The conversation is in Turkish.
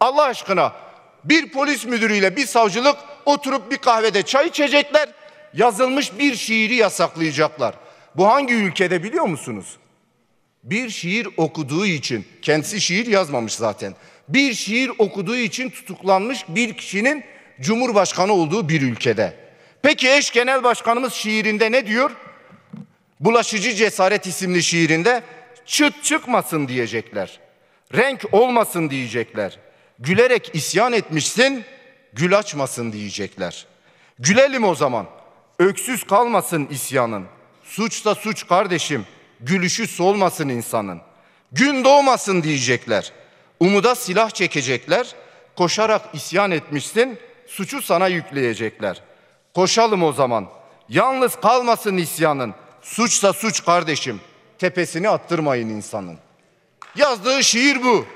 Allah aşkına bir polis müdürüyle bir savcılık oturup bir kahvede çay içecekler. Yazılmış bir şiiri yasaklayacaklar. Bu hangi ülkede biliyor musunuz? Bir şiir okuduğu için kendisi şiir yazmamış zaten. Bir şiir okuduğu için tutuklanmış bir kişinin cumhurbaşkanı olduğu bir ülkede. Peki eş genel başkanımız şiirinde ne diyor? Bulaşıcı Cesaret isimli şiirinde çıt çıkmasın diyecekler. Renk olmasın diyecekler. Gülerek isyan etmişsin, gül açmasın diyecekler. Gülelim o zaman. Öksüz kalmasın isyanın. Suç da suç kardeşim. Gülüşü solmasın insanın. Gün doğmasın diyecekler. Umuda silah çekecekler. Koşarak isyan etmişsin, suçu sana yükleyecekler. Koşalım o zaman. Yalnız kalmasın isyanın. Suçsa suç kardeşim. Tepesini attırmayın insanın. Yazdığı şiir bu.